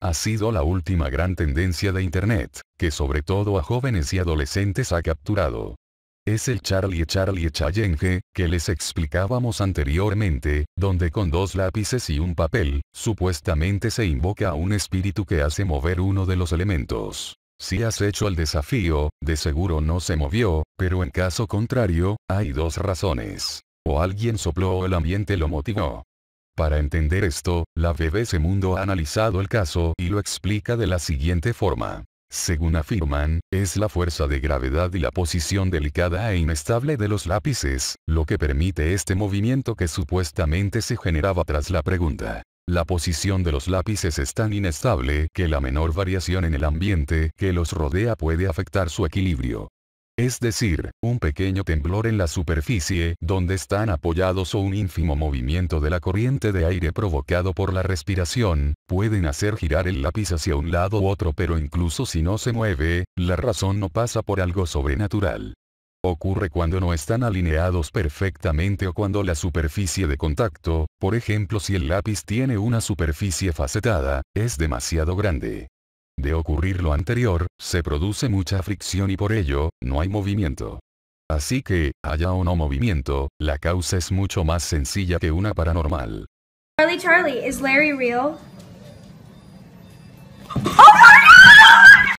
ha sido la última gran tendencia de Internet, que sobre todo a jóvenes y adolescentes ha capturado. Es el Charlie Charlie Challenge, que les explicábamos anteriormente, donde con dos lápices y un papel, supuestamente se invoca a un espíritu que hace mover uno de los elementos. Si has hecho el desafío, de seguro no se movió, pero en caso contrario, hay dos razones. O alguien sopló o el ambiente lo motivó. Para entender esto, la BBC Mundo ha analizado el caso y lo explica de la siguiente forma. Según afirman, es la fuerza de gravedad y la posición delicada e inestable de los lápices, lo que permite este movimiento que supuestamente se generaba tras la pregunta. La posición de los lápices es tan inestable que la menor variación en el ambiente que los rodea puede afectar su equilibrio es decir, un pequeño temblor en la superficie donde están apoyados o un ínfimo movimiento de la corriente de aire provocado por la respiración, pueden hacer girar el lápiz hacia un lado u otro pero incluso si no se mueve, la razón no pasa por algo sobrenatural. Ocurre cuando no están alineados perfectamente o cuando la superficie de contacto, por ejemplo si el lápiz tiene una superficie facetada, es demasiado grande. De ocurrir lo anterior, se produce mucha fricción y por ello, no hay movimiento. Así que, haya o no movimiento, la causa es mucho más sencilla que una paranormal.